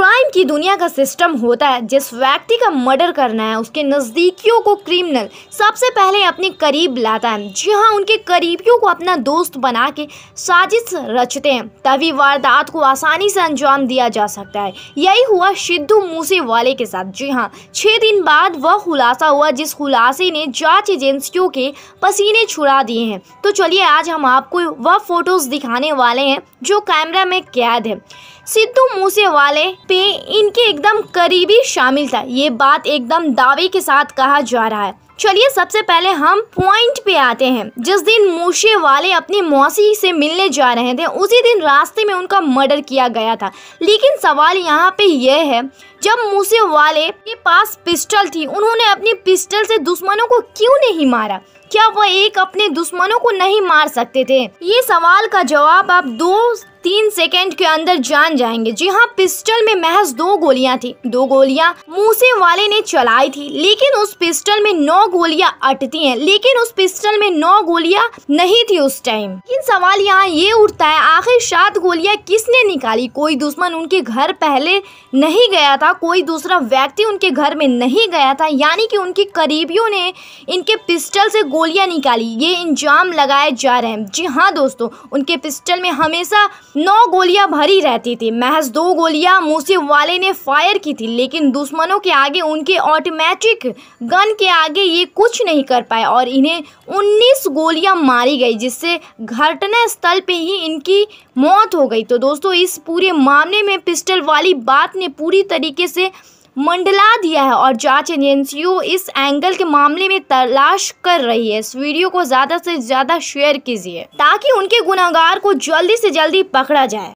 crime की दुनिया का सिस्टम होता है जिस व्यक्ति का मर्डर करना है उसके नज़दीकियों को क्रिमिनल सबसे पहले अपने करीब लाता है जी हाँ उनके करीबियों को अपना दोस्त बना के साजिश रचते हैं तभी वारदात को आसानी से अंजाम दिया जा सकता है यही हुआ सिद्धू मूसे वाले के साथ जी हाँ छः दिन बाद वह खुलासा हुआ जिस खुलासे ने जाँच एजेंसियों के पसीने छुड़ा दिए हैं तो चलिए आज हम आपको वह फ़ोटोज़ दिखाने वाले हैं जो कैमरा में कैद है सिद्धू मूसे वाले पे इनके एकदम करीबी शामिल था ये बात एकदम दावे के साथ कहा जा रहा है चलिए सबसे पहले हम पॉइंट पे आते हैं जिस दिन मूशे वाले अपनी मौसी से मिलने जा रहे थे उसी दिन रास्ते में उनका मर्डर किया गया था लेकिन सवाल यहाँ पे यह है जब मूसे वाले के पास पिस्टल थी उन्होंने अपनी पिस्टल से दुश्मनों को क्यों नहीं मारा क्या वह एक अपने दुश्मनों को नहीं मार सकते थे ये सवाल का जवाब आप दो तीन सेकेंड के अंदर जान जाएंगे जी हाँ पिस्टल में महज दो गोलियां थी दो गोलियां मूसे वाले ने चलाई थी लेकिन उस पिस्टल में नौ गोलियां अटती हैं लेकिन उस पिस्टल में नौ गोलियां नहीं थी उस टाइम लेकिन सवाल यहाँ ये उठता है आखिर सात गोलियां किसने निकाली कोई दुश्मन उनके घर पहले नहीं गया था कोई दूसरा व्यक्ति उनके घर में नहीं गया था यानी कि उनके करीबियों ने इनके पिस्टल से गोलियां निकाली ये इंजाम लगाए जा रहे हैं जी हाँ दोस्तों उनके पिस्टल में हमेशा नौ गोलियां भरी रहती थी महज दो गोलियां मूसे वाले ने फायर की थी लेकिन दुश्मनों के आगे उनके ऑटोमेटिक गन के आगे ये कुछ नहीं कर पाए और इन्हें 19 गोलियां मारी गई जिससे घटना स्थल पे ही इनकी मौत हो गई तो दोस्तों इस पूरे मामले में पिस्टल वाली बात ने पूरी तरीके से मंडला दिया है और जांच एजेंसियों इस एंगल के मामले में तलाश कर रही है इस वीडियो को ज़्यादा से ज़्यादा शेयर कीजिए ताकि उनके गुनागार को जल्दी से जल्दी पकड़ा जाए